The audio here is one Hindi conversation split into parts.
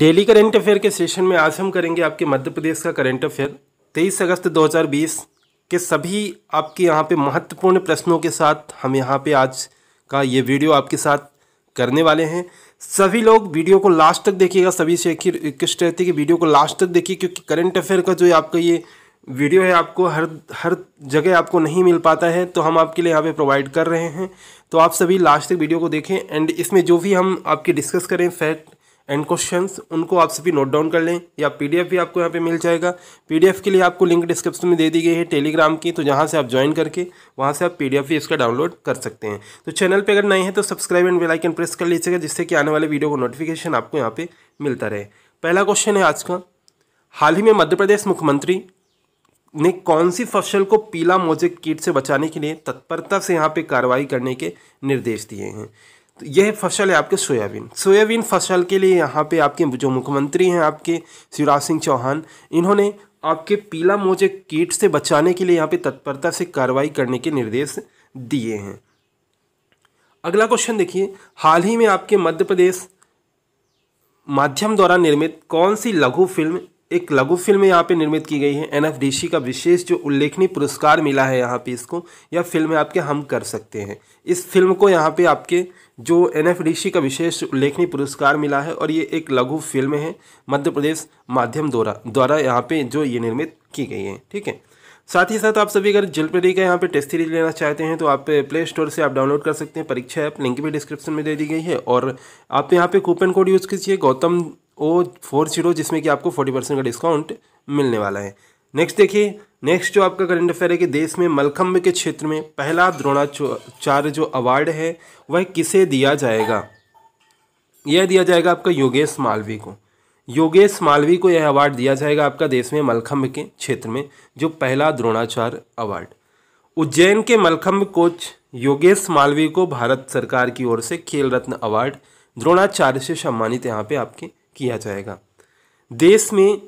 डेली करंट अफेयर के सेशन में आज हम करेंगे आपके मध्य प्रदेश का करंट अफेयर तेईस अगस्त 2020 के सभी आपके यहाँ पे महत्वपूर्ण प्रश्नों के साथ हम यहाँ पे आज का ये वीडियो आपके साथ करने वाले हैं सभी लोग वीडियो को लास्ट तक देखिएगा सभी से एक ही रिक्वेस्ट रहती है कि वीडियो को लास्ट तक देखिए क्योंकि करंट अफेयर का जो आपका ये वीडियो है आपको हर हर जगह आपको नहीं मिल पाता है तो हम आपके लिए यहाँ पे प्रोवाइड कर रहे हैं तो आप सभी लास्ट तक वीडियो को देखें एंड इसमें जो भी हम आपकी डिस्कस करें फैक्ट एंड क्वेश्चंस उनको आप सभी नोट डाउन कर लें या पीडीएफ भी आपको यहाँ पे मिल जाएगा पीडीएफ के लिए आपको लिंक डिस्क्रिप्शन में दे दी गई है टेलीग्राम की तो जहाँ से आप ज्वाइन करके वहाँ से आप पीडीएफ भी इसका डाउनलोड कर सकते हैं तो चैनल पे अगर नए हैं तो सब्सक्राइब एंड बेलाइकन प्रेस कर लीजिएगा जिससे कि आने वाले वीडियो को नोटिफिकेशन आपको यहाँ पर मिलता रहे पहला क्वेश्चन है आज का हाल ही में मध्य प्रदेश मुख्यमंत्री ने कौन सी फसल को पीला मोजे कीट से बचाने के लिए तत्परता से यहाँ पर कार्रवाई करने के निर्देश दिए हैं तो यह फसल है आपके सोयाबीन सोयाबीन फसल के लिए यहाँ पे आपके जो मुख्यमंत्री हैं आपके शिवराज सिंह चौहान इन्होंने आपके पीला मोजे कीट से बचाने के लिए यहाँ पे तत्परता से कार्रवाई करने के निर्देश दिए हैं अगला क्वेश्चन देखिए हाल ही में आपके मध्य प्रदेश माध्यम द्वारा निर्मित कौन सी लघु फिल्म एक लघु फिल्म यहाँ पे निर्मित की गई है एन एफ सी का विशेष जो उल्लेखनीय पुरस्कार मिला है यहाँ पे इसको यह फिल्म आपके हम कर सकते हैं इस फिल्म को यहाँ पे आपके जो एन एफ सी का विशेष उल्लेखनीय पुरस्कार मिला है और ये एक लघु फिल्म है मध्य प्रदेश माध्यम द्वारा द्वारा यहाँ पे जो ये निर्मित की गई है ठीक है साथ ही साथ आप सभी अगर जिलपेडी का यहाँ पे टेस्ट सीरीज लेना चाहते हैं तो आप प्ले स्टोर से आप डाउनलोड कर सकते हैं परीक्षा ऐप लिंक भी डिस्क्रिप्शन में दे दी गई है और आप यहाँ पे कूपन कोड यूज़ कीजिए गौतम ओ फोर जीरो जिसमें कि आपको फोर्टी परसेंट का डिस्काउंट मिलने वाला है नेक्स्ट देखिए नेक्स्ट जो आपका करंट अफेयर है कि देश में मलखम्ब के क्षेत्र में पहला द्रोणाचार्य जो अवार्ड है वह किसे दिया जाएगा यह दिया जाएगा आपका योगेश मालवी को योगेश मालवी को यह अवार्ड दिया जाएगा आपका देश में मलखम्ब के क्षेत्र में जो पहला द्रोणाचार्य अवार्ड उज्जैन के मलखम्ब कोच योगेश मालवी को भारत सरकार की ओर से खेल रत्न अवार्ड द्रोणाचार्य से सम्मानित यहाँ पे आपके किया जाएगा देश में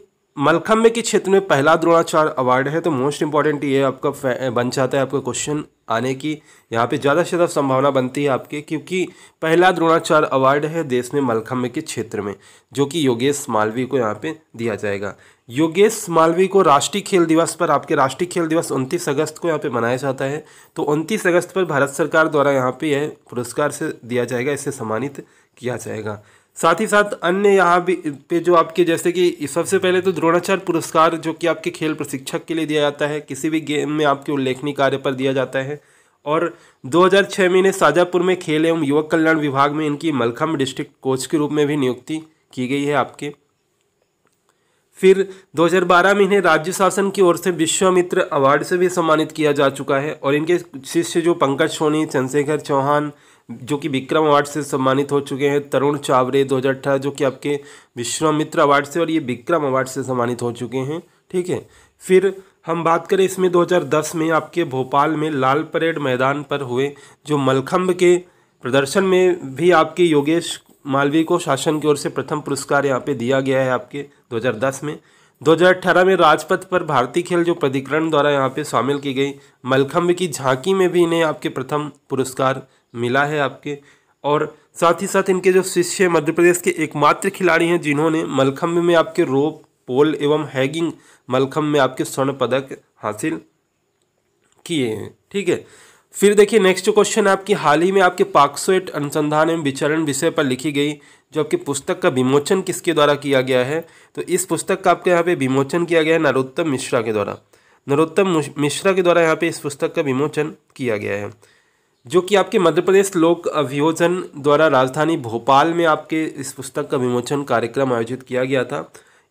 मलखम्ब के क्षेत्र में पहला द्रोणाचार्य अवार्ड है तो मोस्ट इंपॉर्टेंट ये आपका बन जाता है आपका क्वेश्चन आने की यहाँ पे ज़्यादा से ज़्यादा संभावना बनती है आपके क्योंकि पहला द्रोणाचार्य अवार्ड है देश में मलखम्ब के क्षेत्र में जो कि योगेश मालवी को यहाँ पे दिया जाएगा योगेश मालवी को राष्ट्रीय खेल दिवस पर आपके राष्ट्रीय खेल दिवस उनतीस अगस्त को यहाँ पे मनाया जाता है तो उनतीस अगस्त पर भारत सरकार द्वारा यहाँ पर यह पुरस्कार से दिया जाएगा इसे सम्मानित किया जाएगा साथ ही साथ अन्य यहाँ भी पे जो आपके जैसे कि सबसे पहले तो द्रोणाचार्य पुरस्कार जो कि आपके खेल प्रशिक्षक के लिए दिया जाता है किसी भी गेम में आपके उल्लेखनीय कार्य पर दिया जाता है और 2006 में इन्हें शाजापुर में खेल एवं युवक कल्याण विभाग में इनकी मलखम डिस्ट्रिक्ट कोच के रूप में भी नियुक्ति की गई है आपके फिर 2012 में इन्हें राज्य शासन की ओर से विश्वामित्र अवार्ड से भी सम्मानित किया जा चुका है और इनके शिष्य जो पंकज सोनी चंद्रशेखर चौहान जो कि विक्रम अवार्ड से सम्मानित हो चुके हैं तरुण चावरे दो जो कि आपके विश्वामित्र अवार्ड से और ये विक्रम अवार्ड से सम्मानित हो चुके हैं ठीक है फिर हम बात करें इसमें 2010 में आपके भोपाल में लाल परेड मैदान पर हुए जो मलखम्ब के प्रदर्शन में भी आपके योगेश मालवीय को शासन की ओर से प्रथम पुरस्कार यहाँ पे दिया गया है आपके 2010 में 2018 में राजपथ पर भारतीय खेल जो प्राधिकरण द्वारा यहाँ पे शामिल की गई मलखम्ब की झांकी में भी इन्हें आपके प्रथम पुरस्कार मिला है आपके और साथ ही साथ इनके जो शिष्य मध्य प्रदेश के एकमात्र खिलाड़ी हैं जिन्होंने मलखम्ब में आपके रोप पोल एवं हैगिंग मलखम्ब में आपके स्वर्ण पदक हासिल किए हैं ठीक है फिर देखिए नेक्स्ट क्वेश्चन आपकी हाल ही में आपके पाक्सोएट अनुसंधान एवं विचरण विषय पर लिखी गई जो आपकी पुस्तक का विमोचन किसके द्वारा किया गया है तो इस पुस्तक का आपके यहाँ पे विमोचन किया गया है नरोत्तम मिश्रा के द्वारा नरोत्तम मिश्रा के द्वारा यहाँ पे इस पुस्तक का विमोचन किया गया है जो कि आपके मध्य प्रदेश लोक अभियोजन द्वारा राजधानी भोपाल में आपके इस पुस्तक का विमोचन कार्यक्रम आयोजित किया गया था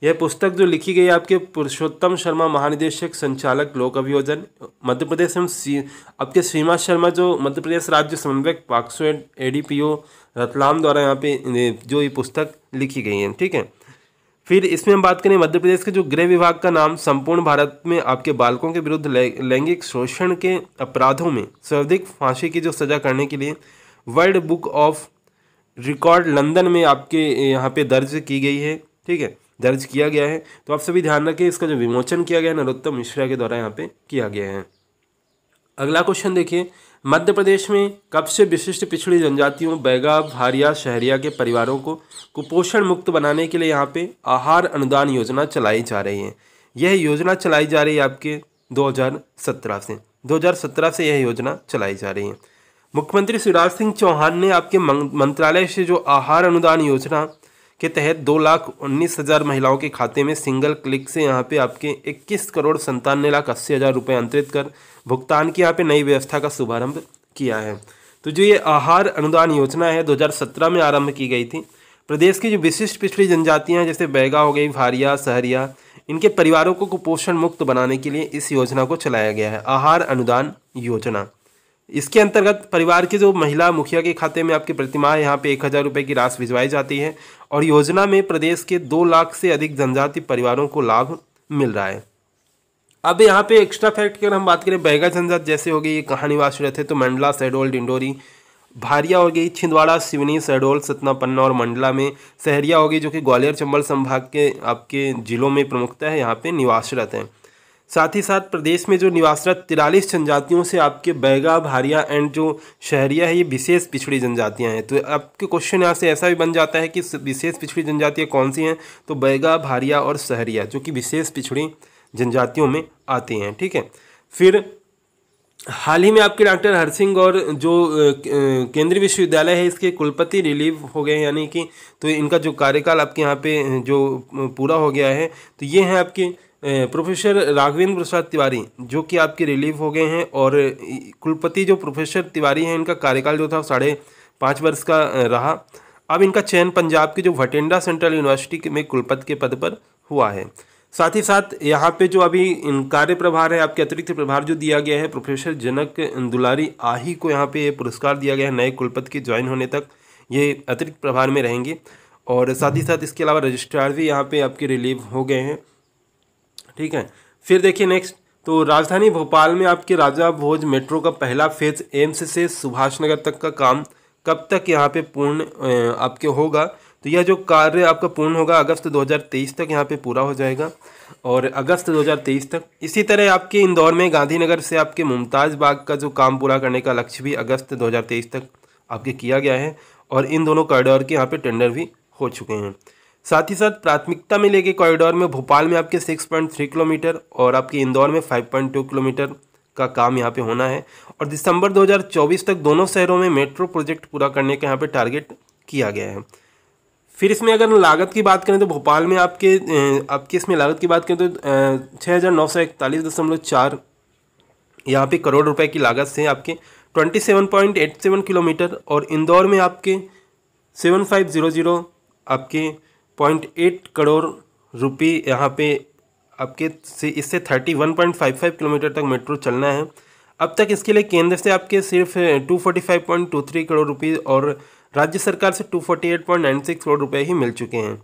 यह पुस्तक जो लिखी गई आपके पुरुषोत्तम शर्मा महानिदेशक संचालक लोक अभियोजन मध्य प्रदेश एवं सी आपके सीमा शर्मा जो मध्य प्रदेश राज्य समन्वयक पाक्सो एड ए रतलाम द्वारा यहाँ पे जो ये पुस्तक लिखी गई है ठीक है फिर इसमें हम बात करें मध्य प्रदेश के जो गृह विभाग का नाम संपूर्ण भारत में आपके बालकों के विरुद्ध लैंगिक शोषण के अपराधों में सर्वाधिक फांसी की जो सजा करने के लिए world book of record London में आपके यहाँ पे दर्ज की गई है ठीक है दर्ज किया गया है तो आप सभी ध्यान रखें इसका जो विमोचन किया गया नरोत्तम मिश्रा के द्वारा यहाँ पे किया गया है अगला क्वेश्चन देखिए मध्य प्रदेश में कब से विशिष्ट पिछड़ी जनजातियों बैगा भारिया शहरिया के परिवारों को कुपोषण मुक्त बनाने के लिए यहाँ पे आहार अनुदान योजना चलाई जा रही है यह योजना चलाई जा रही है आपके 2017 से 2017 से यह योजना चलाई जा रही है मुख्यमंत्री शिवराज सिंह चौहान ने आपके मंत्रालय से जो आहार अनुदान योजना के तहत दो लाख उन्नीस हज़ार महिलाओं के खाते में सिंगल क्लिक से यहाँ पे आपके इक्कीस करोड़ संतानवे लाख अस्सी हज़ार रुपये अंतरित कर भुगतान की यहाँ पे नई व्यवस्था का शुभारंभ किया है तो जो ये आहार अनुदान योजना है 2017 में आरंभ की गई थी प्रदेश की जो विशिष्ट पिछड़ी जनजातियाँ हैं जैसे बैगा हो गई भारिया सहरिया इनके परिवारों को कुपोषण मुक्त बनाने के लिए इस योजना को चलाया गया है आहार अनुदान योजना इसके अंतर्गत परिवार की जो महिला मुखिया के खाते में आपकी प्रतिमाह यहाँ पे एक हज़ार रुपये की राशि भिजवाई जाती है और योजना में प्रदेश के दो लाख से अधिक जनजाति परिवारों को लाभ मिल रहा है अब यहाँ पे एक्स्ट्रा फैक्ट की अगर हम बात करें बैगा जनजाति जैसे हो गई ये कहाँ निवास रहते तो मंडला सहडोल डिंडोरी भारिया हो गई छिंदवाड़ा सिवनी सहडोल सतना पन्ना और मंडला में सहरिया हो गई जो कि ग्वालियर चंबल संभाग के आपके जिलों में प्रमुखता है यहाँ पे निवासरत हैं साथ ही साथ प्रदेश में जो निवासरत तिरालीस जनजातियों से आपके बैगा भारिया एंड जो शहरिया है ये विशेष पिछड़ी जनजातियां हैं तो आपके क्वेश्चन यहाँ से ऐसा भी बन जाता है कि विशेष पिछड़ी जनजातियाँ कौन सी हैं तो बैगा भारिया और शहरिया जो कि विशेष पिछड़ी जनजातियों में आती हैं ठीक है फिर हाल ही में आपके डॉक्टर हर सिंह और जो केंद्रीय विश्वविद्यालय है इसके कुलपति रिलीव हो गए यानी कि तो इनका जो कार्यकाल आपके यहाँ पे जो पूरा हो गया है तो ये हैं आपके प्रोफेसर राघवेंद्र प्रसाद तिवारी जो कि आपके रिलीव हो गए हैं और कुलपति जो प्रोफेसर तिवारी हैं इनका कार्यकाल जो था साढ़े पाँच वर्ष का रहा अब इनका चयन पंजाब के जो भटिंडा सेंट्रल यूनिवर्सिटी में कुलपति के पद पर हुआ है साथ ही साथ यहाँ पे जो अभी इन कार्य प्रभार है आपके अतिरिक्त प्रभार जो दिया गया है प्रोफेसर जनक दुलारी आही को यहाँ पे ये पुरस्कार दिया गया है नए कुलपति के ज्वाइन होने तक ये अतिरिक्त प्रभार में रहेंगे और साथ ही साथ इसके अलावा रजिस्ट्रार भी यहाँ पे आपके रिलीव हो गए हैं ठीक है फिर देखिए नेक्स्ट तो राजधानी भोपाल में आपके राजा भोज मेट्रो का पहला फेज एम्स से सुभाष नगर तक का काम कब तक यहाँ पे पूर्ण आपके होगा तो यह जो कार्य आपका पूर्ण होगा अगस्त 2023 तक यहाँ पे पूरा हो जाएगा और अगस्त 2023 तक इसी तरह आपके इंदौर में गांधीनगर से आपके मुमताज़ बाग का जो काम पूरा करने का लक्ष्य भी अगस्त 2023 तक आपके किया गया है और इन दोनों कॉरिडोर के यहाँ पे टेंडर भी हो चुके हैं साथ ही साथ प्राथमिकता में लेके कॉरिडोर में भोपाल में आपके 6.3 किलोमीटर और आपके इंदौर में 5.2 किलोमीटर का काम यहाँ पे होना है और दिसंबर 2024 तक दोनों शहरों में मेट्रो प्रोजेक्ट पूरा करने का यहाँ पे टारगेट किया गया है फिर इसमें अगर लागत की बात करें तो भोपाल में आपके आपकी इसमें लागत की बात करें तो छः हज़ार नौ सौ इकतालीस दशमलव चार यहाँ पे करोड़ रुपए की लागत से आपके twenty seven point eight seven kilometre और इंदौर में आपके सेवन फाइव ज़ीरो ज़ीरो आपके पॉइंट एट करोड़ रुपये यहाँ पे आपके से इससे thirty one point five five kilometre तक मेट्रो चलना है अब तक इसके लिए केंद्र से आपके सिर्फ two forty five point two three crore रुपये और राज्य सरकार से two forty eight point nine six crore रुपये ही मिल चुके हैं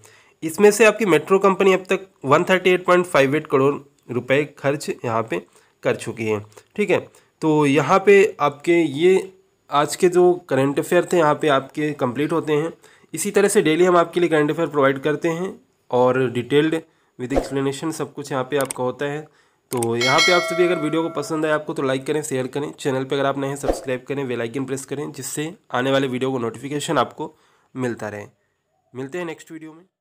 इसमें से आपकी मेट्रो कंपनी अब तक one thirty eight point five eight crore रुपये खर्च यहाँ पर कर चुकी है ठीक है तो यहाँ पर आपके ये आज के जो करेंट अफेयर थे यहाँ पर आपके कंप्लीट होते हैं इसी तरह से डेली हम आपके लिए करंट अफेयर प्रोवाइड करते हैं और डिटेल्ड विद एक्सप्लेनेशन सब कुछ यहाँ पे आपका होता है तो यहाँ पे आप सभी अगर वीडियो को पसंद आए आपको तो लाइक करें शेयर करें चैनल पे अगर आप नए हैं सब्सक्राइब करें बेल आइकन प्रेस करें जिससे आने वाले वीडियो को नोटिफिकेशन आपको मिलता रहे मिलते हैं नेक्स्ट वीडियो में